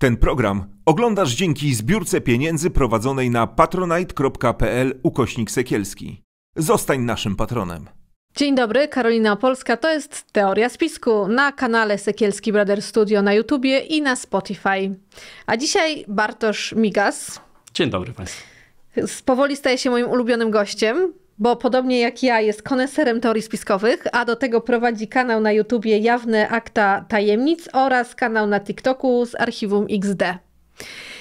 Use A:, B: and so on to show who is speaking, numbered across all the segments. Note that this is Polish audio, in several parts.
A: Ten program oglądasz dzięki zbiórce pieniędzy prowadzonej na patronite.pl ukośnik sekielski. Zostań naszym patronem. Dzień dobry, Karolina Polska, to jest Teoria Spisku na kanale Sekielski Brother Studio na YouTubie i na Spotify. A dzisiaj Bartosz Migas.
B: Dzień dobry Państwu.
A: Powoli staje się moim ulubionym gościem bo podobnie jak ja jest koneserem teorii spiskowych, a do tego prowadzi kanał na YouTubie Jawne Akta Tajemnic oraz kanał na TikToku z archiwum XD.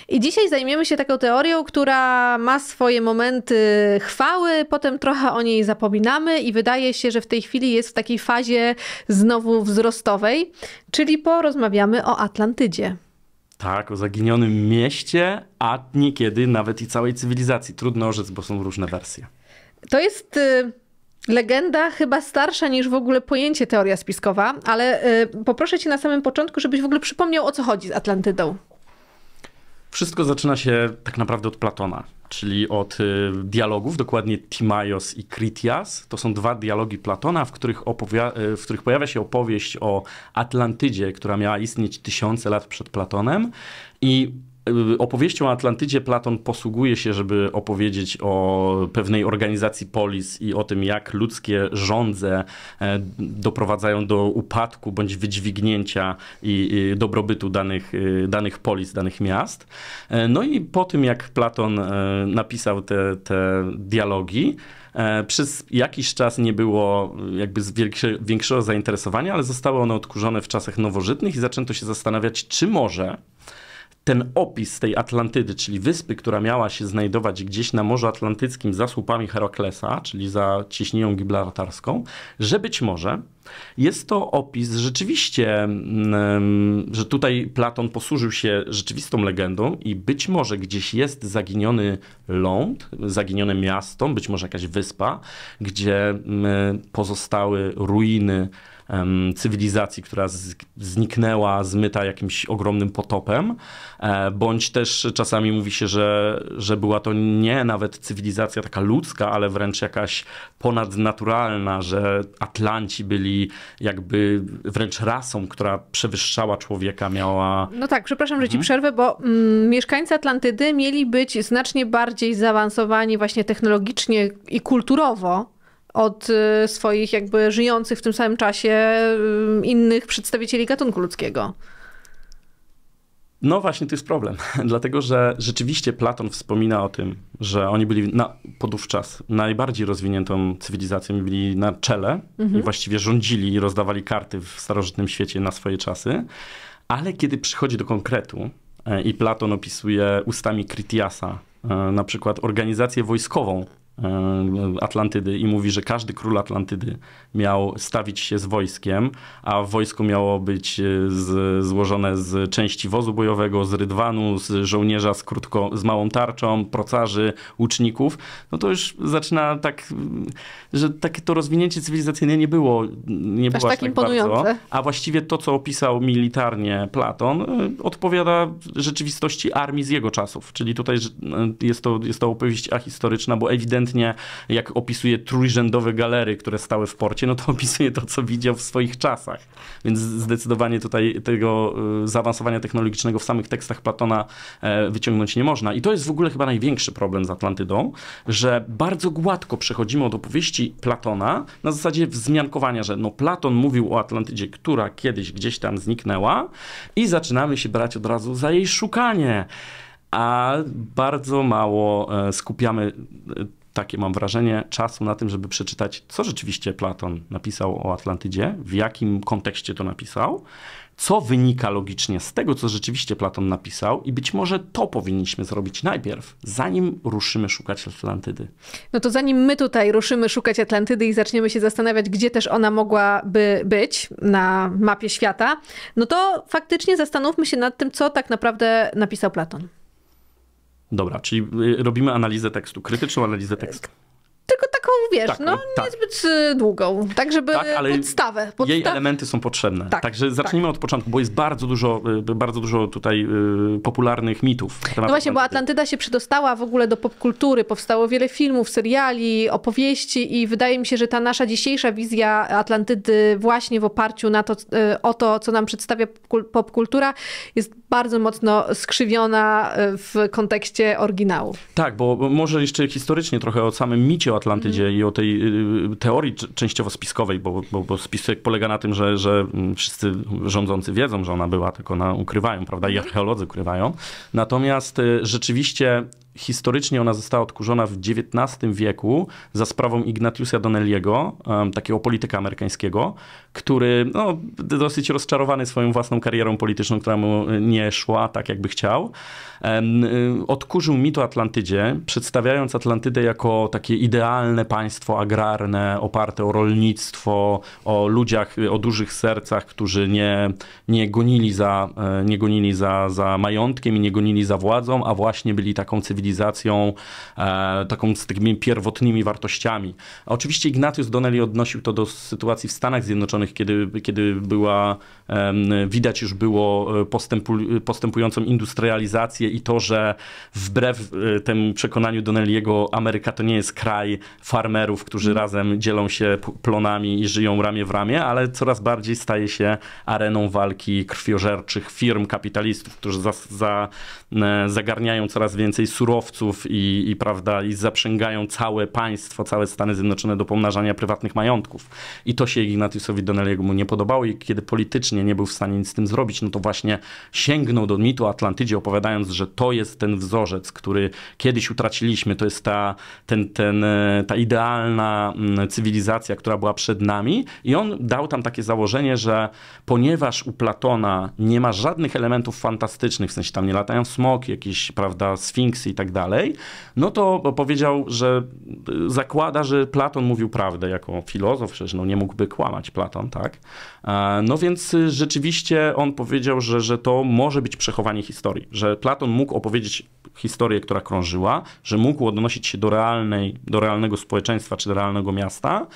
A: I dzisiaj zajmiemy się taką teorią, która ma swoje momenty chwały, potem trochę o niej zapominamy i wydaje się, że w tej chwili jest w takiej fazie znowu wzrostowej, czyli porozmawiamy o Atlantydzie.
B: Tak, o zaginionym mieście, a niekiedy nawet i całej cywilizacji. Trudno orzec, bo są różne wersje.
A: To jest y, legenda chyba starsza niż w ogóle pojęcie teoria spiskowa, ale y, poproszę cię na samym początku, żebyś w ogóle przypomniał o co chodzi z Atlantydą.
B: Wszystko zaczyna się tak naprawdę od Platona, czyli od y, dialogów, dokładnie Timaios i Kritias. To są dwa dialogi Platona, w których, w których pojawia się opowieść o Atlantydzie, która miała istnieć tysiące lat przed Platonem. I Y, opowieścią o Atlantydzie Platon posługuje się, żeby opowiedzieć o pewnej organizacji polis i o tym, jak ludzkie rządze e, doprowadzają do upadku bądź wydźwignięcia i dobrobytu danych, y, danych polis, danych miast. E, no i po tym, jak Platon e, napisał te, te dialogi, przez jakiś czas nie było y, jakby większego zainteresowania, ale zostały one odkurzone w czasach nowożytnych i zaczęto się zastanawiać, czy może ten opis tej Atlantydy, czyli wyspy, która miała się znajdować gdzieś na Morzu Atlantyckim za słupami Heraklesa, czyli za ciśnienią gibraltarską, że być może jest to opis rzeczywiście, mm, że tutaj Platon posłużył się rzeczywistą legendą i być może gdzieś jest zaginiony ląd, zaginione miasto, być może jakaś wyspa, gdzie mm, pozostały ruiny cywilizacji, która zniknęła, zmyta jakimś ogromnym potopem, e, bądź też czasami mówi się, że, że była to nie nawet cywilizacja taka ludzka, ale wręcz jakaś ponadnaturalna, że Atlanci byli jakby wręcz rasą, która przewyższała człowieka, miała...
A: No tak, przepraszam, że ci mhm. przerwę, bo mm, mieszkańcy Atlantydy mieli być znacznie bardziej zaawansowani właśnie technologicznie i kulturowo od y, swoich jakby żyjących w tym samym czasie y, innych przedstawicieli gatunku ludzkiego.
B: No właśnie, to jest problem, dlatego że rzeczywiście Platon wspomina o tym, że oni byli na, podówczas najbardziej rozwiniętą cywilizacją, byli na czele mhm. i właściwie rządzili i rozdawali karty w starożytnym świecie na swoje czasy, ale kiedy przychodzi do konkretu e, i Platon opisuje ustami Krytiasa e, na przykład organizację wojskową E, Atlantydy i mówi, że każdy król Atlantydy miał stawić się z wojskiem, a wojsko miało być e, z, złożone z części wozu bojowego, z rydwanu, z żołnierza z, krótko, z małą tarczą, procarzy, łuczników, no to już zaczyna tak, że takie to rozwinięcie cywilizacyjne nie było, nie aż było tak, tak imponujące. Bardzo, a właściwie to, co opisał militarnie Platon, e, odpowiada rzeczywistości armii z jego czasów, czyli tutaj jest to, jest to opowieść ahistoryczna, bo ewidentnie jak opisuje trójrzędowe galery, które stały w porcie, no to opisuje to, co widział w swoich czasach. Więc zdecydowanie tutaj tego y, zaawansowania technologicznego w samych tekstach Platona e, wyciągnąć nie można. I to jest w ogóle chyba największy problem z Atlantydą, że bardzo gładko przechodzimy od opowieści Platona na zasadzie wzmiankowania, że no Platon mówił o Atlantydzie, która kiedyś gdzieś tam zniknęła i zaczynamy się brać od razu za jej szukanie a bardzo mało e, skupiamy e, takie mam wrażenie, czasu na tym, żeby przeczytać, co rzeczywiście Platon napisał o Atlantydzie, w jakim kontekście to napisał, co wynika logicznie z tego, co rzeczywiście Platon napisał, i być może to powinniśmy zrobić najpierw, zanim ruszymy
A: szukać Atlantydy. No to zanim my tutaj ruszymy szukać Atlantydy i zaczniemy się zastanawiać, gdzie też ona mogłaby być na mapie świata, no to faktycznie zastanówmy się nad tym, co tak naprawdę napisał Platon.
B: Dobra, czyli y, robimy analizę tekstu, krytyczną analizę tekstu.
A: Tylko tak taką, wiesz, no tak. niezbyt y, długą, tak żeby tak,
B: ale podstawę, Jej elementy są potrzebne. Tak, Także tak. zacznijmy od początku, bo jest bardzo dużo, y, bardzo dużo tutaj y, popularnych mitów. No właśnie, bo
A: Atlantyda się przedostała w ogóle do popkultury, powstało wiele filmów, seriali, opowieści i wydaje mi się, że ta nasza dzisiejsza wizja Atlantydy właśnie w oparciu na to, o to, co nam przedstawia popkultura, jest bardzo mocno skrzywiona w kontekście oryginału.
B: Tak, bo może jeszcze historycznie trochę o samym micie o Atlantydzie i o tej y, teorii częściowo spiskowej, bo, bo, bo spisek polega na tym, że, że mm, wszyscy rządzący wiedzą, że ona była, tylko ona ukrywają, prawda? I archeolodzy ukrywają. Natomiast y, rzeczywiście historycznie ona została odkurzona w XIX wieku za sprawą Ignatiusa Donnelliego, takiego polityka amerykańskiego, który no, dosyć rozczarowany swoją własną karierą polityczną, która mu e, nie szła tak, jakby chciał, e, odkurzył mit o Atlantydzie, przedstawiając Atlantydę jako takie idealne państwo agrarne, oparte o rolnictwo, o ludziach, e, o dużych sercach, którzy nie, nie gonili, za, nie gonili za, za majątkiem i nie gonili za władzą, a właśnie byli taką cywilizacją cywilizacją, e, taką z tymi pierwotnymi wartościami. Oczywiście Ignatius Donnelly odnosił to do sytuacji w Stanach Zjednoczonych, kiedy, kiedy była, widać już było e, postępu, postępującą industrializację i to, że wbrew e, temu przekonaniu Donnelly'ego Ameryka to nie jest kraj farmerów, którzy mm. razem dzielą się plonami i żyją ramię w ramię, ale coraz bardziej staje się areną walki krwiożerczych firm kapitalistów, którzy za, za, zagarniają coraz więcej surowców, i, i, prawda, i zaprzęgają całe państwo, całe Stany Zjednoczone do pomnażania prywatnych majątków. I to się Ignatiusowi mu nie podobało i kiedy politycznie nie był w stanie nic z tym zrobić, no to właśnie sięgnął do mitu Atlantydzie, opowiadając, że to jest ten wzorzec, który kiedyś utraciliśmy, to jest ta, ten, ten, e, ta idealna mm, cywilizacja, która była przed nami i on dał tam takie założenie, że ponieważ u Platona nie ma żadnych elementów fantastycznych, w sensie tam nie latają smoki, jakieś, prawda, sfinksy i tak dalej, no to powiedział, że y, zakłada, że Platon mówił prawdę jako filozof, przecież no nie mógłby kłamać Platon, tak? E, no więc y, rzeczywiście on powiedział, że, że to może być przechowanie historii, że Platon mógł opowiedzieć historię, która krążyła, że mógł odnosić się do, realnej, do realnego społeczeństwa czy do realnego miasta,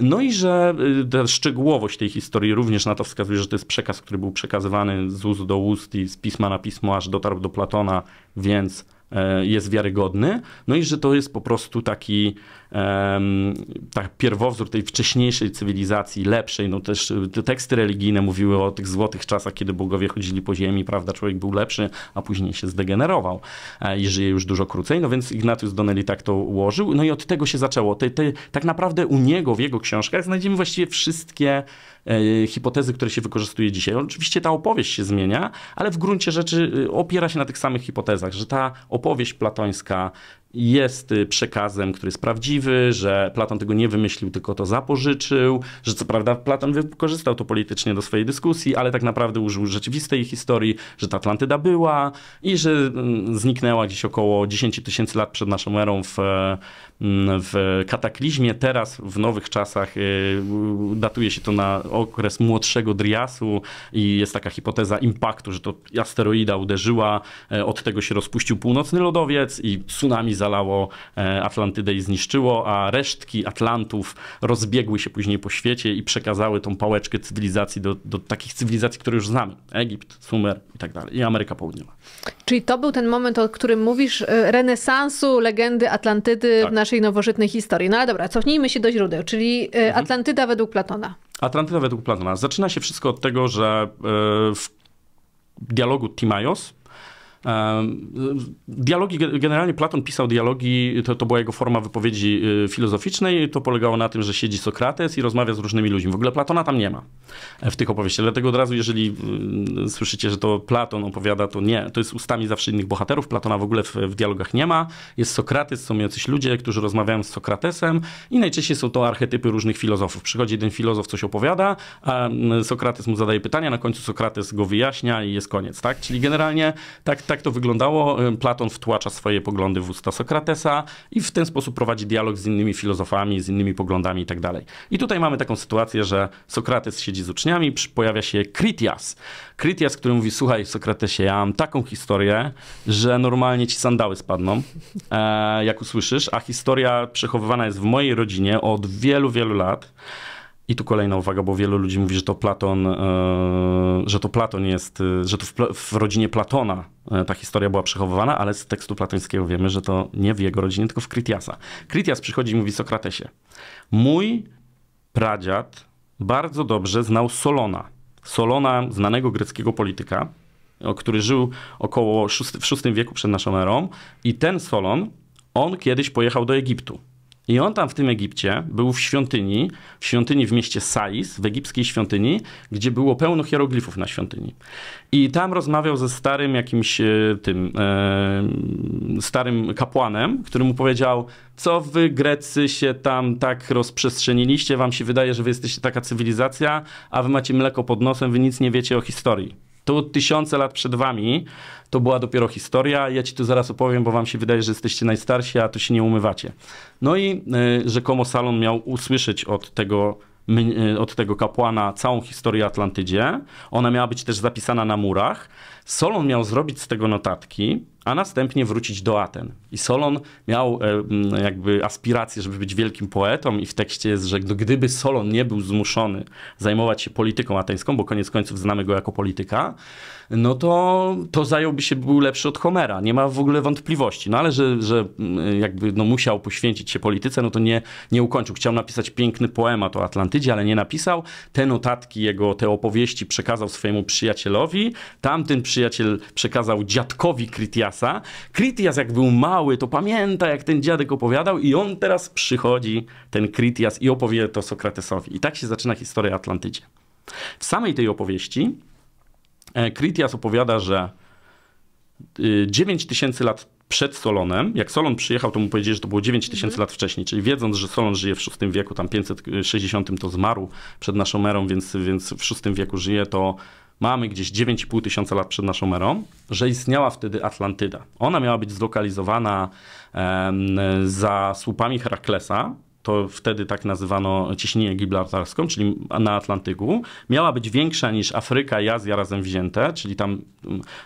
B: no i że y, ta szczegółowość tej historii również na to wskazuje, że to jest przekaz, który był przekazywany z ust do ust i z pisma na pismo aż dotarł do Platona, więc E, jest wiarygodny, no i że to jest po prostu taki tak pierwowzór tej wcześniejszej cywilizacji, lepszej, no też y, te teksty religijne mówiły o tych złotych czasach, kiedy bogowie chodzili po ziemi, prawda, człowiek był lepszy, a później się zdegenerował e, i żyje już dużo krócej, no więc Ignatius Donnelly tak to ułożył, no i od tego się zaczęło. Te, te, tak naprawdę u niego, w jego książkach znajdziemy właściwie wszystkie e, hipotezy, które się wykorzystuje dzisiaj. Oczywiście ta opowieść się zmienia, ale w gruncie rzeczy y, opiera się na tych samych hipotezach, że ta opowieść platońska jest y, przekazem, który jest prawdziwy, że Platon tego nie wymyślił, tylko to zapożyczył, że co prawda Platon wykorzystał to politycznie do swojej dyskusji, ale tak naprawdę użył rzeczywistej historii, że ta Atlantyda była i że mm, zniknęła gdzieś około 10 tysięcy lat przed naszą erą w e, Mm, w kataklizmie. Teraz w nowych czasach y, datuje się to na okres młodszego Driasu i jest taka hipoteza impaktu, że to asteroida uderzyła, e, od tego się rozpuścił północny lodowiec i tsunami zalało e, Atlantydę i zniszczyło, a resztki Atlantów rozbiegły się później po świecie i przekazały tą pałeczkę cywilizacji do, do takich cywilizacji, które już znamy. Egipt, Sumer i tak
A: dalej. I Ameryka Południowa. Czyli to był ten moment, o którym mówisz, y, renesansu legendy Atlantydy tak. w naszym naszej nowożytnej historii. No ale dobra, cofnijmy się do źródeł, czyli e, mhm. Atlantyda według Platona.
B: Atlantyda według Platona. Zaczyna się wszystko od tego, że e, w dialogu Timaios, Dialogi, generalnie Platon pisał dialogi, to, to była jego forma wypowiedzi y, filozoficznej, to polegało na tym, że siedzi Sokrates i rozmawia z różnymi ludźmi. W ogóle Platona tam nie ma e, w tych opowieściach, dlatego od razu, jeżeli y, słyszycie, że to Platon opowiada, to nie, to jest ustami zawsze innych bohaterów, Platona w ogóle w, w dialogach nie ma, jest Sokrates, są jacyś ludzie, którzy rozmawiają z Sokratesem i najczęściej są to archetypy różnych filozofów. Przychodzi jeden filozof, coś opowiada, a mm, Sokrates mu zadaje pytania, na końcu Sokrates go wyjaśnia i jest koniec, tak? Czyli generalnie tak, tak tak to wyglądało. Platon wtłacza swoje poglądy w usta Sokratesa i w ten sposób prowadzi dialog z innymi filozofami, z innymi poglądami i tak dalej. I tutaj mamy taką sytuację, że Sokrates siedzi z uczniami, pojawia się Kritias. Kritias, który mówi, słuchaj Sokratesie, ja mam taką historię, że normalnie ci sandały spadną, e, jak usłyszysz, a historia przechowywana jest w mojej rodzinie od wielu, wielu lat. I tu kolejna uwaga, bo wielu ludzi mówi, że to Platon, e, że to Platon jest, e, że to w, rodzinie Platona e, ta historia była przechowywana, ale z tekstu platońskiego wiemy, że to nie w jego rodzinie, tylko w Krytiasa. Krytias przychodzi i mówi Sokratesie, mój pradziad bardzo dobrze znał Solona. Solona, znanego greckiego polityka, który żył około VI, w VI wieku przed naszą erą. I ten Solon, on kiedyś pojechał do Egiptu. I on tam w tym Egipcie był w świątyni, w świątyni w mieście Sais, w egipskiej świątyni, gdzie było pełno hieroglifów na świątyni. I tam rozmawiał ze starym jakimś e, tym e, starym kapłanem, który mu powiedział: Co wy Grecy się tam tak rozprzestrzeniliście? Wam się wydaje, że wy jesteście taka cywilizacja, a wy macie mleko pod nosem, wy nic nie wiecie o historii. To tysiące lat przed wami, to była dopiero historia. Ja ci tu zaraz opowiem, bo wam się wydaje, że jesteście najstarsi, a tu się nie umywacie. No i y, rzekomo Salon miał usłyszeć od tego e, od tego kapłana całą historię Atlantydzie. Ona miała być też zapisana na murach. Solon miał zrobić z tego notatki, a następnie wrócić do Aten. I Solon miał e, jakby aspiracje, żeby być wielkim poetą i w tekście jest, że gdyby Solon nie był zmuszony zajmować się polityką ateńską, bo koniec końców znamy go jako polityka, no to, to zająłby się, był lepszy od Homera. Nie ma w ogóle wątpliwości. No ale że, że jakby no musiał poświęcić się polityce, no to nie, nie ukończył. Chciał napisać piękny poemat o Atlantydzie, ale nie napisał. Te notatki jego, te opowieści przekazał swojemu przyjacielowi. Tamten przyjaciel przekazał dziadkowi Krytiasa, Kritiasa. Kritias jak był mały, to pamięta jak ten dziadek opowiadał i on teraz przychodzi, ten Kritias i opowie to Sokratesowi. I tak się zaczyna historia Atlantydzie. W samej tej opowieści e, Kritias opowiada, że 9000 y, tysięcy lat przed Solonem, jak Solon przyjechał, to mu powiedzieli, że to było 9000 tysięcy mhm. lat wcześniej, czyli wiedząc, że Solon żyje w VI wieku, tam 560 to zmarł przed naszą erą, więc, więc w VI wieku żyje, to mamy gdzieś 9,5 tysiąca lat przed naszą erą, że istniała wtedy Atlantyda. Ona miała być zlokalizowana za słupami Heraklesa, to wtedy tak nazywano ciśnienie gibraltarską, czyli na Atlantyku, miała być większa niż Afryka i Azja razem wzięte, czyli tam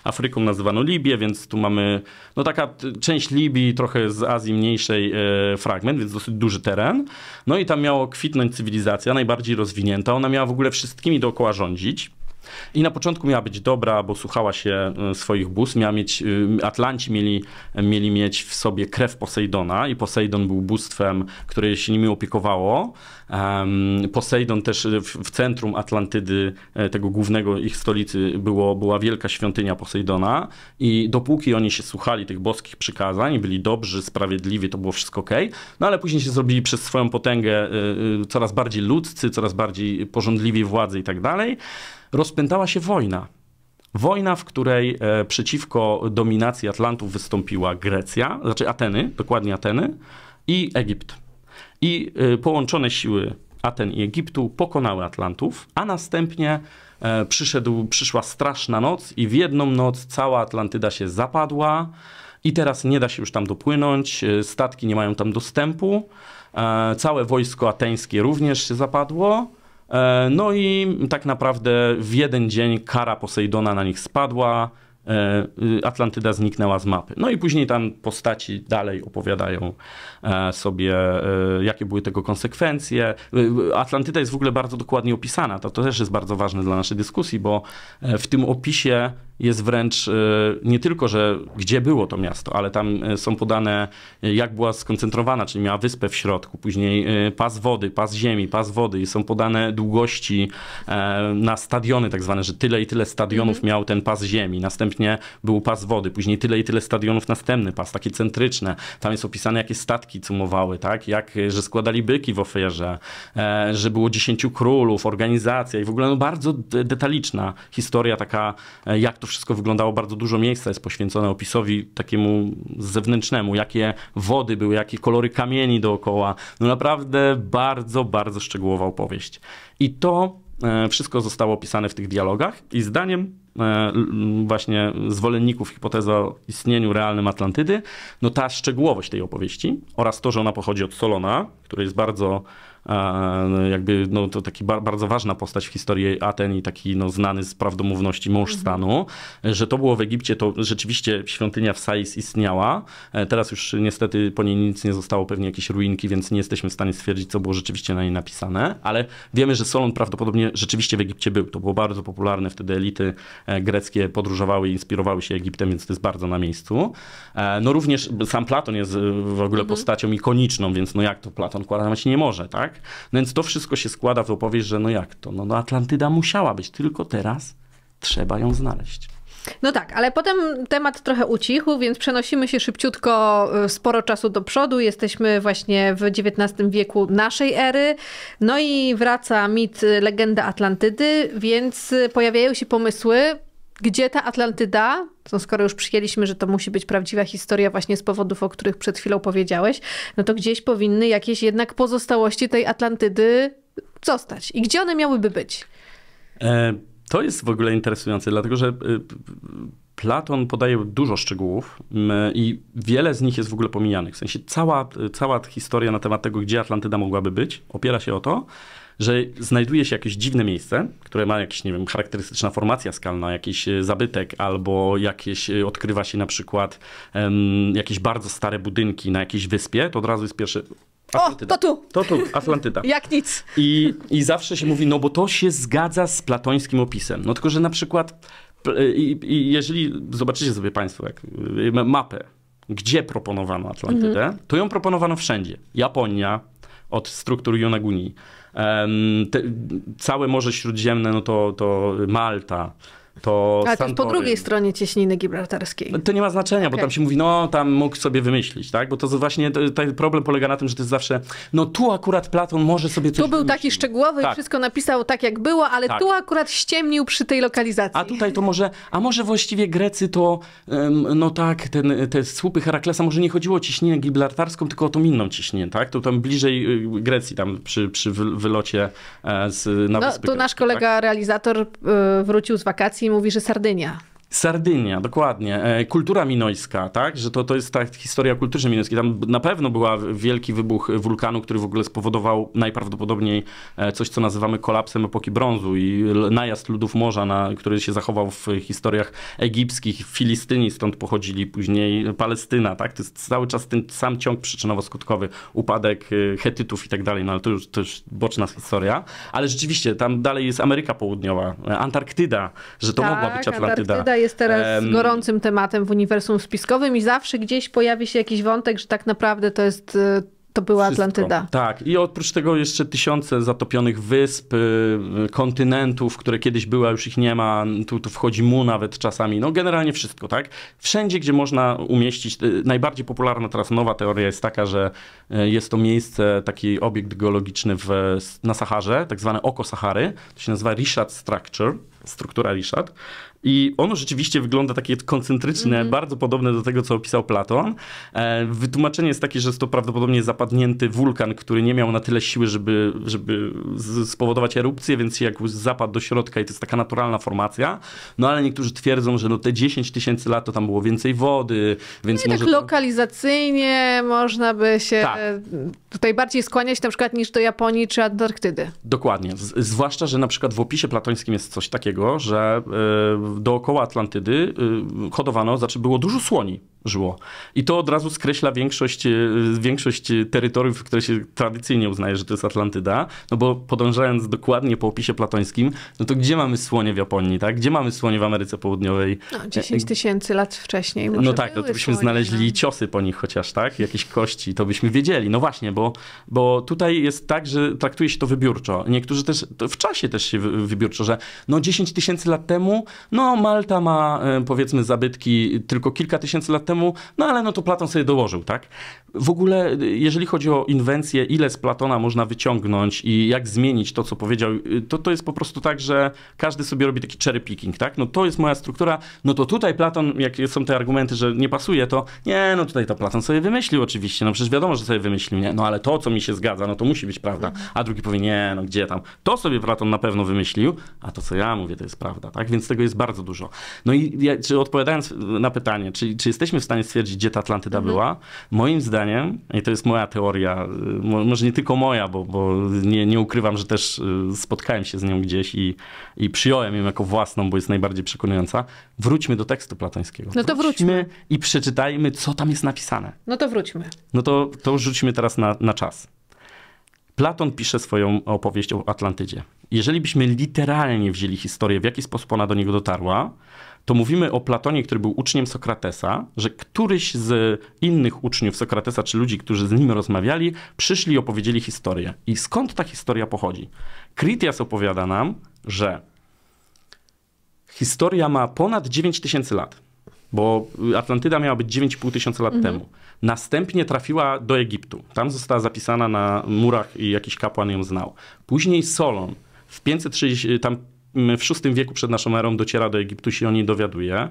B: Afryką nazywano Libię, więc tu mamy no taka część Libii, trochę z Azji mniejszej e, fragment, więc dosyć duży teren. No i tam miało kwitnąć cywilizacja, najbardziej rozwinięta. Ona miała w ogóle wszystkimi dookoła rządzić. I na początku miała być dobra, bo słuchała się y, swoich bóstw. Miała mieć, y, Atlanci mieli, mieli mieć w sobie krew Posejdona i Posejdon był bóstwem, które się nimi opiekowało. Posejdon też y, w centrum Atlantydy, e, tego głównego ich stolicy, było, była wielka świątynia Posejdona i dopóki oni się słuchali tych boskich przykazań, byli dobrzy, sprawiedliwi, to było wszystko ok, no ale później się zrobili przez swoją potęgę coraz bardziej ludzcy, coraz bardziej pożądliwi władzy i tak dalej rozpętała się wojna. Wojna, w której e, przeciwko dominacji Atlantów wystąpiła Grecja, znaczy Ateny, dokładnie Ateny i Egipt. I e, połączone siły Aten i Egiptu pokonały Atlantów, a następnie e, przyszedł, przyszła straszna noc i w jedną noc cała Atlantyda się zapadła i teraz nie da się już tam dopłynąć, statki nie mają tam dostępu, całe wojsko ateńskie również się zapadło E, no i tak naprawdę w jeden dzień kara Posejdona na nich spadła, e, y, Atlantyda zniknęła z mapy. No i później tam postaci dalej opowiadają e, sobie, jakie były tego konsekwencje. Y, y, Atlantyda jest w ogóle bardzo dokładnie opisana. To, to też jest bardzo ważne dla naszej dyskusji, bo w tym opisie jest wręcz e, nie tylko, że gdzie było to miasto, ale tam e, są podane, e, jak była skoncentrowana, czyli miała wyspę w środku, później pas wody, pas ziemi, pas wody i są podane długości na stadiony tak zwane, że tyle i tyle stadionów mm miał ten pas ziemi, następnie był pas wody, później tyle i tyle stadionów następny pas, takie centryczne. Tam jest opisane, jakie statki cumowały, tak? Jak, że składali byki w oferze, że było dziesięciu królów, organizacja i w ogóle no bardzo detaliczna historia taka, jak to wszystko wyglądało, bardzo dużo miejsca jest poświęcone opisowi takiemu zewnętrznemu, jakie wody były, jakie kolory kamieni dookoła. No naprawdę bardzo, bardzo szczegółowa opowieść. I to e, wszystko zostało opisane w tych dialogach i zdaniem e, właśnie zwolenników hipotezy o istnieniu realnym Atlantydy, no ta szczegółowość tej opowieści oraz to, że ona pochodzi od Solona, który jest bardzo no, jakby no, to taki bardzo ważna postać w historii Aten i taki no, znany z prawdomówności mąż mhm. stanu, że to było w Egipcie, to rzeczywiście świątynia w Sais istniała. E, teraz już niestety po niej nic nie zostało, pewnie jakieś ruinki, więc nie jesteśmy w stanie stwierdzić, co było rzeczywiście na niej napisane, ale wiemy, że Solon prawdopodobnie rzeczywiście w Egipcie był. To było bardzo popularne, wtedy elity e, greckie podróżowały i inspirowały się Egiptem, więc to jest bardzo na miejscu. E, no również sam Platon jest w ogóle mhm. postacią ikoniczną, więc no jak to Platon kłamać nie może, tak? No więc to wszystko się składa w opowieść, że no jak to? No, no Atlantyda musiała być, tylko teraz trzeba ją znaleźć.
A: No tak, ale potem temat trochę ucichł, więc przenosimy się szybciutko y, sporo czasu do przodu. Jesteśmy właśnie w XIX wieku naszej ery. No i wraca mit y, legenda Atlantydy, więc y, pojawiają się pomysły, gdzie ta Atlantyda? skoro już przyjęliśmy, że to musi być prawdziwa historia właśnie z powodów, o których przed chwilą powiedziałeś, no to gdzieś powinny jakieś jednak pozostałości tej Atlantydy zostać. I gdzie one miałyby być?
B: E, to jest w ogóle interesujące, dlatego że e, Platon podaje dużo szczegółów i wiele z nich jest w ogóle pomijanych. W sensie cała, cała historia na temat tego, gdzie Atlantyda mogłaby być, opiera się o to, że znajduje się jakieś dziwne miejsce, które ma jakieś, nie wiem, charakterystyczna formacja skalna, jakiś e, zabytek albo jakieś, e, odkrywa się na przykład um, jakieś bardzo stare budynki na jakiejś wyspie, to od razu jest pierwszy, Atlantyda. O, to tu. To tu, Atlantyda. Jak nic. I, I zawsze się mówi, no bo to się zgadza z platońskim opisem. No tylko, że na przykład, e, i, i jeżeli zobaczycie sobie Państwo jak, mapę, gdzie proponowano Atlantydę, mm -hmm. to ją proponowano wszędzie. Japonia, od struktur Yonaguni, te, całe Morze Śródziemne, no to, to Malta, to... Ale to jest po drugiej
A: stronie cieśniny gibraltarskiej.
B: To nie ma znaczenia, okay. bo tam się mówi, no tam mógł sobie wymyślić, tak? Bo to właśnie, ten problem polega na tym, że to jest zawsze, no tu akurat Platon może sobie coś Tu był
A: wymyślić. taki szczegółowy tak. i wszystko napisał tak, jak było, ale tak. tu akurat ściemnił przy tej lokalizacji.
B: A tutaj to może, a może właściwie Grecy to, no tak, ten, te słupy Heraklesa, może nie chodziło o ciśnienie gibraltarską, tylko o tą inną ciśnienie, tak? To tam bliżej y, Grecji, tam przy, przy wylocie e, z, na No, tu nasz tak? kolega
A: tak? realizator y, wrócił z wakacji mówi, że Sardynia.
B: Sardynia, dokładnie. E, kultura minojska, tak? Że to, to jest ta historia kultury minojskiej. Tam na pewno była wielki wybuch wulkanu, który w ogóle spowodował najprawdopodobniej e, coś, co nazywamy kolapsem epoki brązu i najazd ludów morza, na, który się zachował w historiach egipskich, Filistyni, stąd pochodzili później Palestyna, tak? To jest cały czas ten sam ciąg przyczynowo-skutkowy, upadek e, Hetytów i tak dalej, no ale to już, to już boczna historia. Ale rzeczywiście, tam dalej jest Ameryka Południowa, Antarktyda, że to tak, mogła być tak, Antarktyda. Atlantyda jest teraz um, gorącym
A: tematem w uniwersum spiskowym i zawsze gdzieś pojawi się jakiś wątek, że tak naprawdę to jest e, to była Wszystko. Atlantyda.
B: Tak, i oprócz tego jeszcze tysiące zatopionych wysp, y, kontynentów, które kiedyś były, już ich nie ma. Tu, tu wchodzi mu nawet czasami. No generalnie wszystko, tak? Wszędzie, gdzie można umieścić. Y, najbardziej popularna teraz nowa teoria jest taka, że y, jest to miejsce, taki obiekt geologiczny w, na Saharze, tak zwane oko Sahary. To się nazywa Richard Structure, struktura Richard. I ono rzeczywiście wygląda takie koncentryczne, mm -hmm. bardzo podobne do tego, co opisał Platon. E, wytłumaczenie jest takie, że jest to prawdopodobnie zapadnięty wulkan, który nie miał na tyle siły, żeby, żeby spowodować erupcję, więc jak zapadł do środka i to jest taka naturalna formacja. No ale niektórzy twierdzą, że no te 10 tysięcy lat to tam było więcej wody, więc no i tak może... tak
A: lokalizacyjnie można by się tak. E, tutaj bardziej skłaniać na przykład niż do Japonii czy Antarktydy.
B: Dokładnie. Z zwłaszcza, że na przykład w opisie platońskim jest coś takiego, że... Yy, dookoła Atlantydy y, hodowano, znaczy było dużo słoni żyło. I to od razu skreśla większość, e, większość terytoriów, które się tradycyjnie uznaje, że to jest Atlantyda, no bo podążając dokładnie po opisie platońskim, no to gdzie mamy słonie w Japonii, tak? Gdzie mamy słonie w Ameryce Południowej? No, 10 e, e,
A: tysięcy lat wcześniej może No tak, no to byśmy słonie, znaleźli
B: no. ciosy po nich chociaż, tak? Jakieś kości, to byśmy wiedzieli. No właśnie, bo, bo tutaj jest tak, że traktuje się to wybiórczo. Niektórzy też, w czasie też się wybiórczo, że no 10 tysięcy lat temu, no Malta ma powiedzmy zabytki tylko kilka tysięcy lat temu, temu, no ale no to Platon sobie dołożył, tak? W ogóle, y, jeżeli chodzi o inwencję, ile z Platona można wyciągnąć i jak zmienić to, co powiedział, y, to, to jest po prostu tak, że każdy sobie robi taki cherry picking, tak? No to jest moja struktura, no to tutaj Platon, jak są te argumenty, że nie pasuje, to nie, no tutaj to Platon sobie wymyślił oczywiście, no przecież wiadomo, że sobie wymyślił, nie? No ale to, co mi się zgadza, no to musi być prawda. A drugi powie, nie, no gdzie tam? To sobie Platon na pewno wymyślił, a to, co ja mówię, to jest prawda, tak? Więc tego jest bardzo dużo. No i ja, czy odpowiadając na pytanie, czy, czy jesteśmy jesteśmy w stanie stwierdzić, gdzie ta Atlantyda mhm. była. Moim zdaniem, i to jest moja teoria, y, może nie tylko moja, bo, bo nie, nie ukrywam, że też y, spotkałem się z nią gdzieś i, i przyjąłem ją jako własną, bo jest najbardziej przekonująca. Wróćmy do tekstu platońskiego. No to wróćmy. wróćmy. I przeczytajmy, co tam jest napisane. No to wróćmy. No to, to rzućmy teraz na, na czas. Platon pisze swoją opowieść o Atlantydzie. Jeżeli byśmy literalnie wzięli historię, w jaki sposób ona do niego dotarła, to mówimy o Platonie, który był uczniem Sokratesa, że któryś z innych uczniów Sokratesa, czy ludzi, którzy z nim rozmawiali, przyszli i opowiedzieli historię. I skąd ta historia pochodzi? Critias opowiada nam, że historia ma ponad 9000 lat bo Atlantyda miała być 9,5 tysiąca lat mhm. temu. Następnie trafiła do Egiptu. Tam została zapisana na murach i jakiś kapłan ją znał. Później Solon w 530, tam w VI wieku przed naszą erą dociera do Egiptu się o niej dowiaduje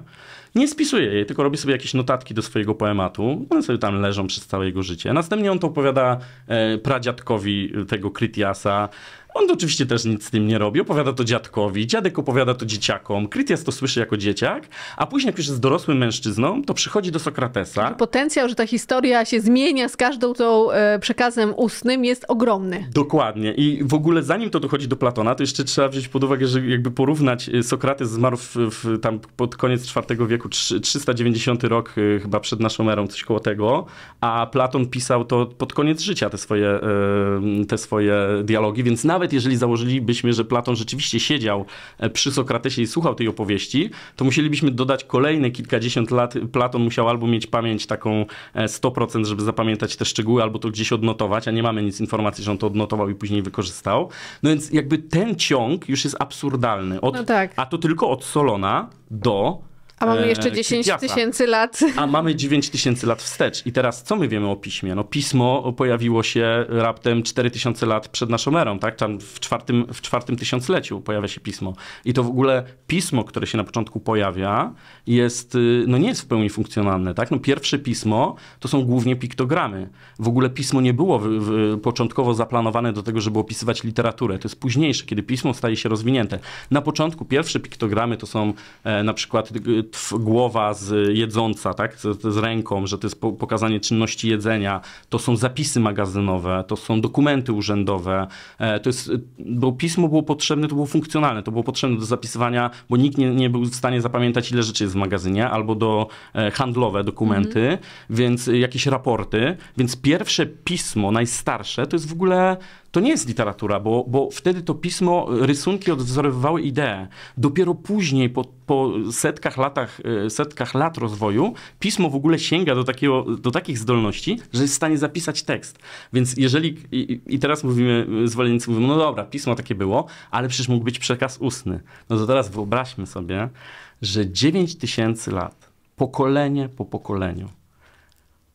B: nie spisuje jej, tylko robi sobie jakieś notatki do swojego poematu. One sobie tam leżą przez całe jego życie. Następnie on to opowiada e, pradziadkowi tego Krytiasa. On to oczywiście też nic z tym nie robi, opowiada to dziadkowi, dziadek opowiada to dzieciakom, Krytias to słyszy jako dzieciak, a później jak już jest dorosłym mężczyzną, to przychodzi do Sokratesa.
A: Potencjał, że ta historia się zmienia z każdą tą e, przekazem ustnym jest ogromny.
B: Dokładnie i w ogóle zanim to dochodzi do Platona, to jeszcze trzeba wziąć pod uwagę, że jakby porównać e, Sokrates zmarł w, w, tam pod koniec IV wieku wieku, 390 rok y, chyba przed naszą erą, coś koło tego, a Platon pisał to pod koniec życia te swoje, y, te swoje dialogi, więc nawet jeżeli założylibyśmy, że Platon rzeczywiście siedział e, przy Sokratesie i słuchał tej opowieści, to musielibyśmy dodać kolejne kilkadziesiąt lat. Platon musiał albo mieć pamięć taką 100%, e, żeby zapamiętać te szczegóły, albo to gdzieś odnotować, a nie mamy nic informacji, że on to odnotował i później wykorzystał. No więc jakby ten ciąg już jest absurdalny. Od, no tak. A to tylko od Solona do
A: a mamy e, jeszcze 10 tysięcy lat. A mamy
B: 9 tysięcy lat wstecz. I teraz co my wiemy o piśmie? No pismo pojawiło się raptem 4 tysiące lat przed naszą erą, tak? Tam w czwartym, w czwartym tysiącleciu pojawia się pismo. I to w ogóle pismo, które się na początku pojawia, jest, y, no nie jest w pełni funkcjonalne, tak? No pierwsze pismo to są głównie piktogramy. W ogóle pismo nie było w, w, początkowo zaplanowane do tego, żeby opisywać literaturę. To jest późniejsze, kiedy pismo staje się rozwinięte. Na początku pierwsze piktogramy to są e, na przykład głowa z jedząca, tak, z, z ręką, że to jest po, pokazanie czynności jedzenia, to są zapisy magazynowe, to są dokumenty urzędowe, e, to jest, bo pismo było potrzebne, to było funkcjonalne, to było potrzebne do zapisywania, bo nikt nie, nie był w stanie zapamiętać ile rzeczy jest w magazynie, albo do e, handlowe dokumenty, mhm. więc jakieś raporty, więc pierwsze pismo, najstarsze, to jest w ogóle to nie jest literatura, bo, bo wtedy to pismo, e, rysunki odwzorowywały ideę. Dopiero później, po, po setkach, latach, e, setkach lat rozwoju, pismo w ogóle sięga do, takiego, do takich zdolności, że jest w stanie zapisać tekst. Więc jeżeli, i, i teraz mówimy, e, zwolennicy mówią, no dobra, pismo takie było, ale przecież mógł być przekaz ustny. No to teraz wyobraźmy sobie, że 9 tysięcy lat, pokolenie po pokoleniu,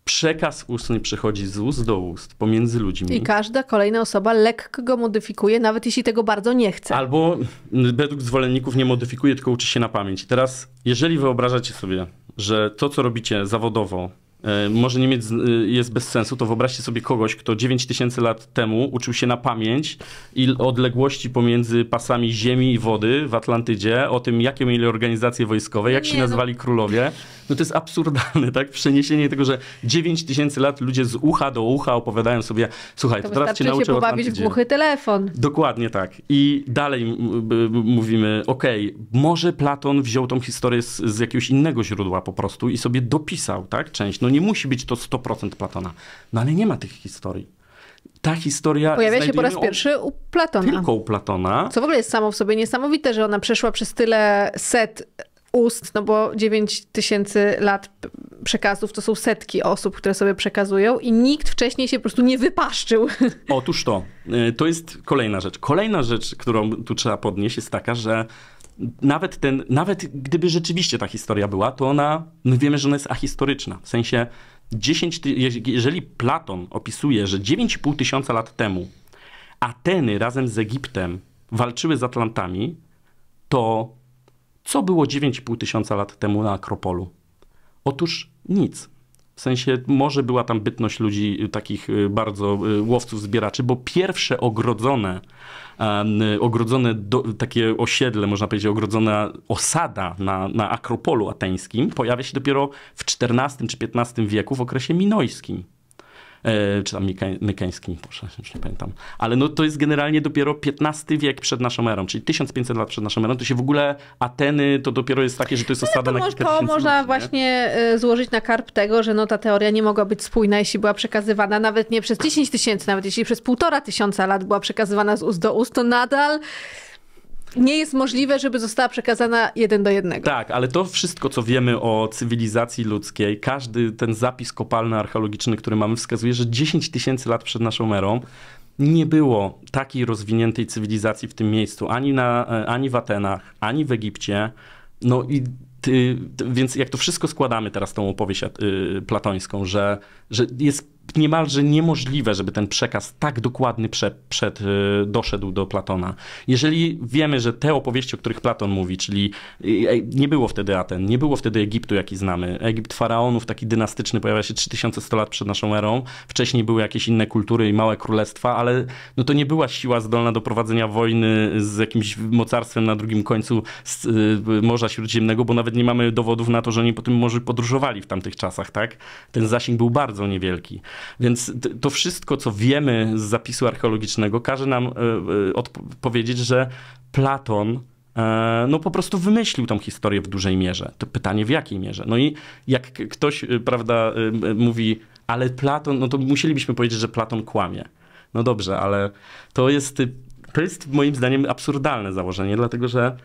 B: przekaz ustny przechodzi z ust do ust, pomiędzy ludźmi. I
A: każda kolejna osoba lekko go modyfikuje, nawet jeśli tego bardzo nie chce.
B: Albo według zwolenników nie modyfikuje, tylko uczy się na pamięć. I teraz, jeżeli wyobrażacie sobie, że to, co robicie zawodowo, E, może nie mieć, e, jest bez sensu, to wyobraźcie sobie kogoś, kto 9000 lat temu uczył się na pamięć i odległości pomiędzy pasami ziemi i wody w Atlantydzie, o tym, jakie mieli organizacje wojskowe, jak nie, się no. nazywali no. królowie. No to jest absurdalne, tak? Przeniesienie tego, że 9000 lat ludzie z ucha do ucha opowiadają sobie, słuchaj, to, to teraz cię nauczę się pobawić w głuchy
A: telefon.
B: Dokładnie tak. I dalej mówimy, okej, okay, może Platon wziął tą historię z, z jakiegoś innego źródła po prostu i sobie dopisał, tak? Część. No nie musi być to 100% Platona. No ale nie ma tych historii ta historia. Pojawia się po raz pierwszy
A: u Platona. Tylko
B: u Platona. Co w
A: ogóle jest samo w sobie niesamowite, że ona przeszła przez tyle set ust, no bo 9 tysięcy lat przekazów to są setki osób, które sobie przekazują i nikt wcześniej się po prostu nie wypaszczył.
B: Otóż to. Y, to jest kolejna rzecz. Kolejna rzecz, którą tu trzeba podnieść jest taka, że nawet, ten, nawet gdyby rzeczywiście ta historia była, to ona, my wiemy, że ona jest ahistoryczna. W sensie, 10, jeżeli Platon opisuje, że 9,5 tysiąca lat temu Ateny razem z Egiptem walczyły z Atlantami, to co było 9,5 tysiąca lat temu na Akropolu? Otóż nic. W sensie może była tam bytność ludzi y, takich y, bardzo y, łowców, zbieraczy, bo pierwsze ogrodzone, um, ogrodzone do, takie osiedle, można powiedzieć, ogrodzona osada na, na Akropolu ateńskim pojawia się dopiero w XIV czy XV wieku w okresie minojskim. E, czy tam Mykańskim, proszę, już nie pamiętam. Ale no to jest generalnie dopiero XV wiek przed naszą erą, czyli 1500 lat przed naszą erą, to się w ogóle Ateny to dopiero jest takie, że to jest no, osada no to na kilka To można lat,
A: właśnie e, złożyć na karp tego, że no ta teoria nie mogła być spójna, jeśli była przekazywana nawet nie przez 10 tysięcy, nawet jeśli przez półtora tysiąca lat była przekazywana z ust do ust, to nadal nie jest możliwe, żeby została przekazana jeden do jednego.
B: Tak, ale to wszystko, co wiemy o cywilizacji ludzkiej, każdy ten zapis kopalny archeologiczny, który mamy, wskazuje, że 10 tysięcy lat przed naszą erą nie było takiej rozwiniętej cywilizacji w tym miejscu, ani, na, e, ani w Atenach, ani w Egipcie. No i ty, więc jak to wszystko składamy teraz tą opowieść e, platońską, że, że jest niemalże niemożliwe, żeby ten przekaz tak dokładny prze, przed, y, doszedł do Platona. Jeżeli wiemy, że te opowieści, o których Platon mówi, czyli y, y, nie było wtedy Aten, nie było wtedy Egiptu, jaki znamy. Egipt faraonów, taki dynastyczny, pojawia się 3100 lat przed naszą erą. Wcześniej były jakieś inne kultury i małe królestwa, ale no to nie była siła zdolna do prowadzenia wojny z jakimś mocarstwem na drugim końcu Morza Śródziemnego, bo nawet nie mamy dowodów na to, że oni po tym morzu podróżowali w tamtych czasach, tak? Ten zasięg był bardzo niewielki. Więc to wszystko, co wiemy z zapisu archeologicznego, każe nam e, e, odpowiedzieć, że Platon e, no po prostu wymyślił tą historię w dużej mierze. To pytanie w jakiej mierze? No i jak ktoś, prawda, mówi, ale Platon, no to musielibyśmy powiedzieć, że Platon kłamie. No dobrze, ale to jest, y, to jest moim zdaniem absurdalne założenie, dlatego że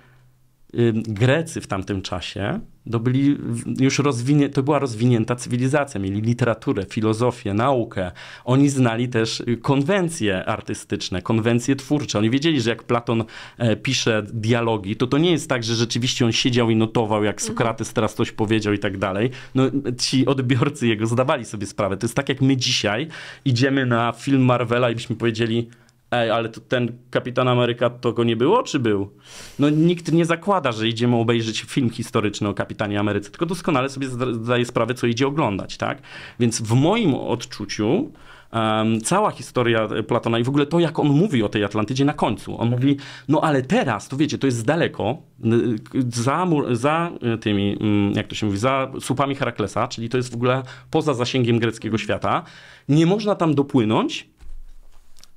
B: y, Grecy w tamtym czasie to, byli już rozwinie, to była rozwinięta cywilizacja. Mieli literaturę, filozofię, naukę. Oni znali też konwencje artystyczne, konwencje twórcze. Oni wiedzieli, że jak Platon e, pisze dialogi, to to nie jest tak, że rzeczywiście on siedział i notował, jak mhm. Sokrates teraz coś powiedział i tak dalej. No, ci odbiorcy jego zdawali sobie sprawę. To jest tak, jak my dzisiaj idziemy na film Marvela i byśmy powiedzieli, Ej, ale to ten Kapitan Ameryka to go nie było, czy był? No nikt nie zakłada, że idziemy obejrzeć film historyczny o Kapitanie Ameryce, tylko doskonale sobie zdaje sprawę, co idzie oglądać, tak? Więc w moim odczuciu um, cała historia e, Platona i w ogóle to, jak on mówi o tej Atlantydzie na końcu. On mówi, no ale teraz, to wiecie, to jest daleko, y, za, za e, tymi, mm, jak to się mówi, za słupami Heraklesa, czyli to jest w ogóle poza zasięgiem greckiego świata. Nie można tam dopłynąć,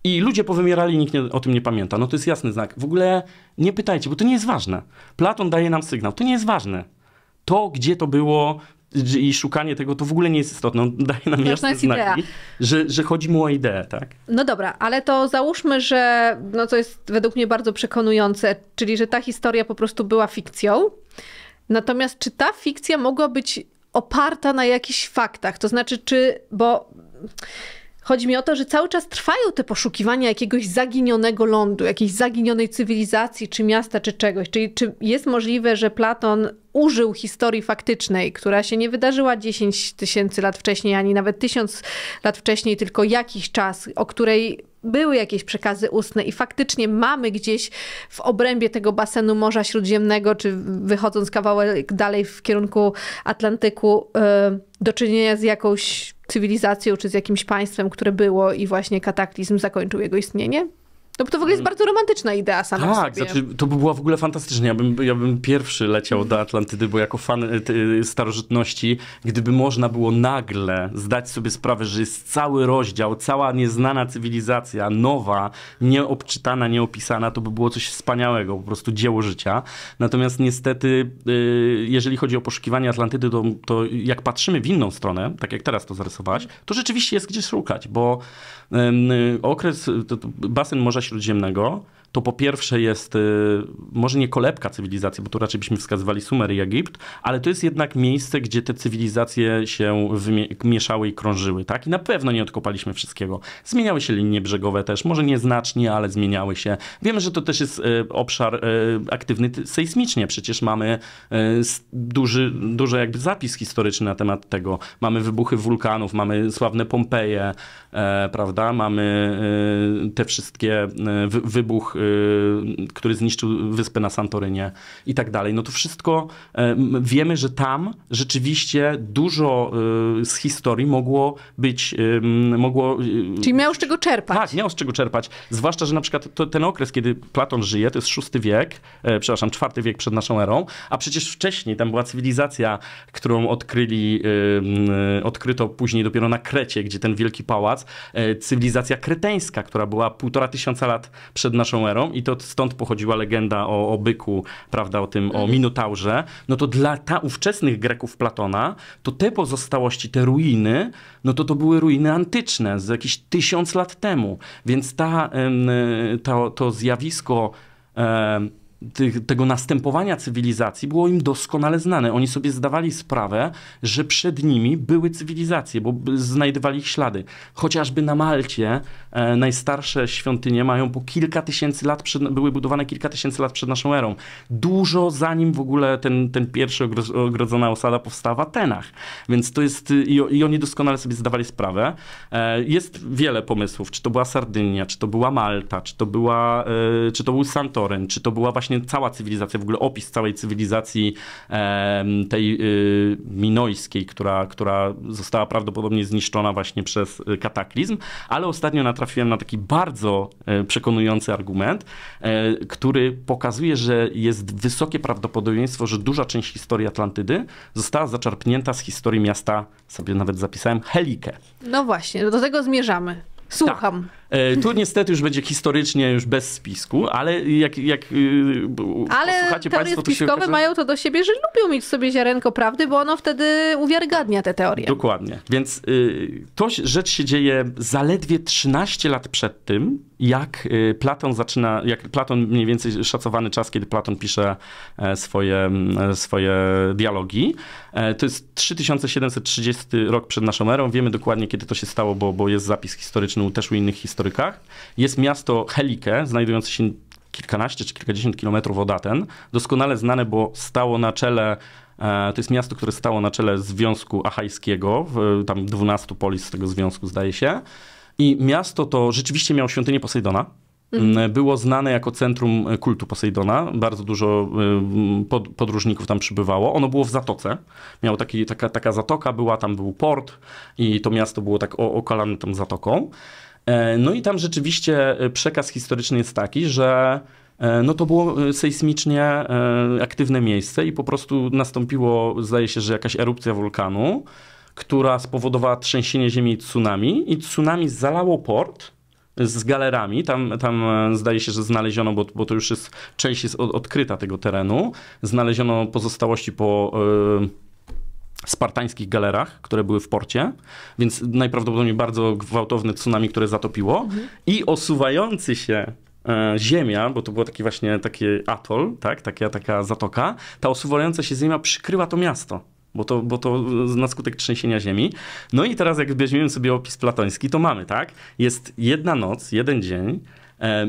B: i ludzie powymierali, nikt nie, o tym nie pamięta. No to jest jasny znak. W ogóle nie pytajcie, bo to nie jest ważne. Platon daje nam sygnał. To nie jest ważne. To, gdzie to było i szukanie tego, to w ogóle nie jest istotne. On daje nam jasny sygnał, że, że chodzi mu o ideę, tak?
A: No dobra, ale to załóżmy, że no to jest według mnie bardzo przekonujące, czyli że ta historia po prostu była fikcją. Natomiast czy ta fikcja mogła być oparta na jakichś faktach? To znaczy, czy... bo Chodzi mi o to, że cały czas trwają te poszukiwania jakiegoś zaginionego lądu, jakiejś zaginionej cywilizacji, czy miasta, czy czegoś. Czyli czy jest możliwe, że Platon użył historii faktycznej, która się nie wydarzyła 10 tysięcy lat wcześniej, ani nawet tysiąc lat wcześniej, tylko jakiś czas, o której były jakieś przekazy ustne i faktycznie mamy gdzieś w obrębie tego basenu Morza Śródziemnego, czy wychodząc kawałek dalej w kierunku Atlantyku, e, do czynienia z jakąś cywilizacją czy z jakimś państwem, które było i właśnie kataklizm zakończył jego istnienie? No bo to w ogóle jest mm. bardzo romantyczna idea sama Tak, znaczy,
B: to by była w ogóle fantastyczna. Ja bym, ja bym pierwszy leciał do Atlantydy, bo jako fan y, y, starożytności, gdyby można było nagle zdać sobie sprawę, że jest cały rozdział, cała nieznana cywilizacja, nowa, nieobczytana, nieopisana, to by było coś wspaniałego, po prostu dzieło życia. Natomiast niestety, y, jeżeli chodzi o poszukiwanie Atlantydy, to, to jak patrzymy w inną stronę, tak jak teraz to zarysowałaś, to rzeczywiście jest gdzie szukać, bo Y, okres, to, basen Morza Śródziemnego, to po pierwsze jest y, może nie kolebka cywilizacji, bo tu raczej byśmy wskazywali Sumer i Egipt, ale to jest jednak miejsce, gdzie te cywilizacje się mieszały i krążyły, tak? I na pewno nie odkopaliśmy wszystkiego. Zmieniały się linie brzegowe też, może nieznacznie, ale zmieniały się. Wiemy, że to też jest y, obszar y, aktywny sejsmicznie, przecież mamy duży, duży jakby zapis historyczny na temat tego. Mamy wybuchy wulkanów, mamy sławne Pompeje, e, prawda? Mamy te wszystkie wybuch Y, który zniszczył wyspę na Santorynie i tak dalej. No to wszystko e, wiemy, że tam rzeczywiście dużo y, z historii mogło być, y, mogło... Czyli miał z czego czerpać. Tak, miał z czego czerpać. Zwłaszcza, że na przykład to, ten okres, kiedy Platon żyje, to jest szósty wiek, e, przepraszam, czwarty wiek przed naszą erą, a przecież wcześniej tam była cywilizacja, którą odkryli, odkryto później dopiero na Krecie, gdzie ten wielki pałac, e, cywilizacja kreteńska, która była półtora tysiąca lat przed naszą erą, kamerą i to stąd pochodziła legenda o, o byku, prawda, o tym, mhm. o Minotaurze, no to dla ta, ówczesnych Greków Platona, to te pozostałości, te ruiny, no to to były ruiny antyczne z jakichś tysiąc lat temu. Więc ta, to, to zjawisko tych, tego następowania cywilizacji było im doskonale znane. Oni sobie zdawali sprawę, że przed nimi były cywilizacje, bo znajdowali ich ślady. Chociażby na Malcie e, najstarsze świątynie mają po kilka tysięcy lat, przed, były budowane kilka tysięcy lat przed naszą erą. Dużo zanim w ogóle ten, ten pierwszy ogrodzona osada powstała w Atenach. Więc to jest, i, i oni doskonale sobie zdawali sprawę. E, jest wiele pomysłów, czy to była Sardynia, czy to była Malta, czy to była, e, czy to był Santoren, czy to była właśnie cała cywilizacja, w ogóle opis całej cywilizacji tej y, minojskiej, która, która została prawdopodobnie zniszczona właśnie przez y, kataklizm, ale ostatnio natrafiłem na taki bardzo e, przekonujący argument, e, który pokazuje, że jest wysokie prawdopodobieństwo, że duża część historii Atlantydy została zaczerpnięta z historii miasta, sobie nawet zapisałem, Helike.
A: No właśnie, do tego zmierzamy. Słucham.
B: Tak. E, tu niestety już będzie historycznie już bez spisku, ale jak, jak y, ale słuchacie Państwo, to okaże... mają
A: to do siebie, że lubią mieć sobie ziarenko prawdy, bo ono wtedy uwiarygadnia te teorie.
B: Dokładnie. Więc y, to rzecz się dzieje zaledwie 13 lat przed tym, jak y, Platon zaczyna, jak Platon mniej więcej szacowany czas, kiedy Platon pisze e, swoje, swoje dialogi. E, to jest 3730 rok przed naszą erą. Wiemy dokładnie, kiedy to się stało, bo, bo jest zapis historyczny też u innych historii. Historykach. Jest miasto Helike, znajdujące się kilkanaście czy kilkadziesiąt kilometrów od Aten. Doskonale znane, bo stało na czele e, to jest miasto, które stało na czele Związku Achajskiego, tam 12 polis z tego związku zdaje się. I miasto to rzeczywiście miało świątynię Posejdona. Mhm. E, było znane jako centrum kultu Posejdona. Bardzo dużo e, pod, podróżników tam przybywało. Ono było w zatoce. Miało taki, taka, taka zatoka była, tam był port i to miasto było tak okalane tą zatoką. E, no i tam rzeczywiście e, przekaz historyczny jest taki, że e, no to było sejsmicznie aktywne miejsce i po prostu nastąpiło, zdaje się, że jakaś erupcja wulkanu, która spowodowała trzęsienie ziemi i tsunami i tsunami zalało port z galerami, tam, tam zdaje się, że znaleziono, bo, bo to już jest, część jest od, odkryta tego terenu, znaleziono pozostałości po... Yy, spartańskich galerach, które były w porcie, więc najprawdopodobniej bardzo gwałtowne tsunami, które zatopiło mhm. i osuwający się e, ziemia, bo to było taki właśnie taki atol, tak? taka, taka zatoka, ta osuwająca się ziemia przykryła to miasto. Bo to, bo to na skutek trzęsienia ziemi. No i teraz, jak weźmiemy sobie opis platoński, to mamy, tak? Jest jedna noc, jeden dzień, E,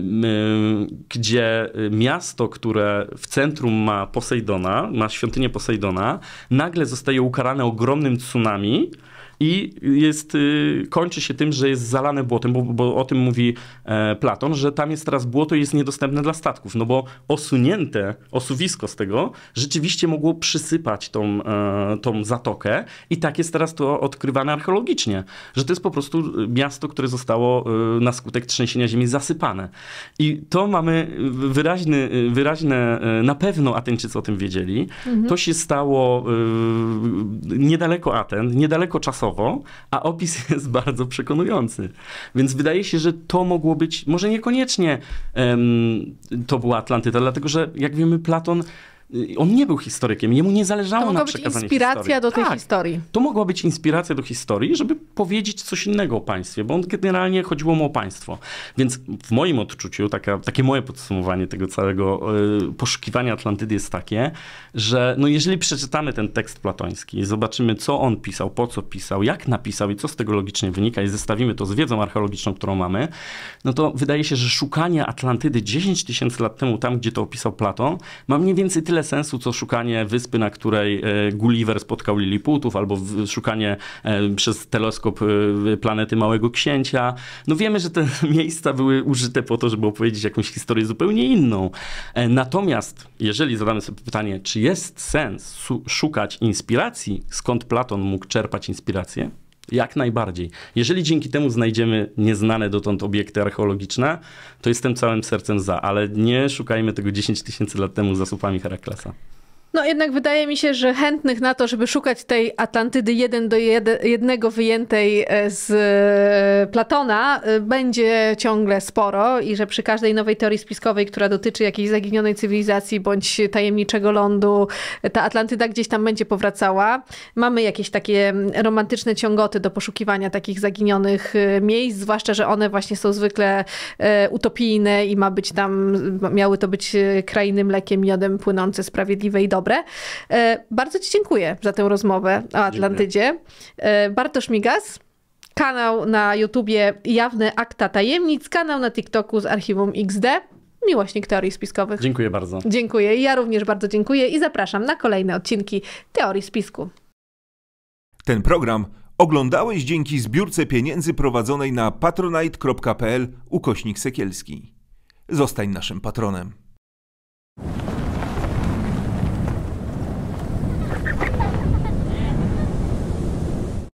B: gdzie y, miasto, które w centrum ma Posejdona, ma świątynię Posejdona, nagle zostaje ukarane ogromnym tsunami, i jest, y, kończy się tym, że jest zalane błotem, bo, bo o tym mówi e, Platon, że tam jest teraz błoto i jest niedostępne dla statków, no bo osunięte osuwisko z tego rzeczywiście mogło przysypać tą, e, tą zatokę i tak jest teraz to odkrywane archeologicznie, że to jest po prostu miasto, które zostało e, na skutek trzęsienia ziemi zasypane. I to mamy wyraźny, wyraźne, na pewno Ateńczycy o tym wiedzieli. Mhm. To się stało niedaleko Aten, niedaleko czasowo, a opis jest bardzo przekonujący. Więc wydaje się, że to mogło być, może niekoniecznie um, to była Atlantyda, dlatego że jak wiemy, Platon Y, on nie był historykiem, jemu nie zależało na przekazaniu historii. To mogła być inspiracja do tej tak, historii. To mogła być inspiracja do historii, żeby powiedzieć coś innego o państwie, bo on generalnie chodziło mu o państwo. Więc w moim odczuciu, taka, takie moje podsumowanie tego całego y, poszukiwania Atlantydy jest takie, że no jeżeli przeczytamy ten tekst platoński i zobaczymy, co on pisał, po co pisał, jak napisał i co z tego logicznie wynika i zestawimy to z wiedzą archeologiczną, którą mamy, no to wydaje się, że szukanie Atlantydy 10 tysięcy lat temu, tam gdzie to opisał Platon, ma mniej więcej tyle tyle sensu, co szukanie wyspy, na której e, Gulliver spotkał Lilliputów, albo szukanie e, przez teleskop e, planety Małego Księcia. No wiemy, że te miejsca były użyte po to, żeby opowiedzieć jakąś historię zupełnie inną. Natomiast jeżeli zadamy sobie pytanie, czy jest sens szukać inspiracji, skąd Platon mógł czerpać inspirację, jak najbardziej. Jeżeli dzięki temu znajdziemy nieznane dotąd obiekty archeologiczne, to jestem całym sercem za, ale nie szukajmy tego 10 tysięcy lat temu za supami Heraklesa.
A: No jednak wydaje mi się, że chętnych na to, żeby szukać tej Atlantydy jeden do jednego wyjętej e, z e, Platona e, będzie ciągle sporo i że przy każdej nowej teorii spiskowej, która dotyczy jakiejś zaginionej cywilizacji bądź tajemniczego lądu, ta Atlantyda gdzieś tam będzie powracała. Mamy jakieś takie romantyczne ciągoty do poszukiwania takich zaginionych miejsc, zwłaszcza, że one właśnie są zwykle utopijne i ma być tam, miały to być krainy mlekiem, miodem płynące sprawiedliwe i dobre dobre. E, bardzo Ci dziękuję za tę rozmowę o Atlantydzie. Dziękuję. E, Bartosz Migas kanał na YouTubie Jawne Akta Tajemnic, kanał na TikToku z Archiwum XD, miłośnik teorii spiskowych. Dziękuję bardzo. Dziękuję. Ja również bardzo dziękuję i zapraszam na kolejne odcinki Teorii Spisku. Ten program oglądałeś dzięki zbiórce pieniędzy prowadzonej na patronite.pl ukośnik Sekielski. Zostań naszym patronem.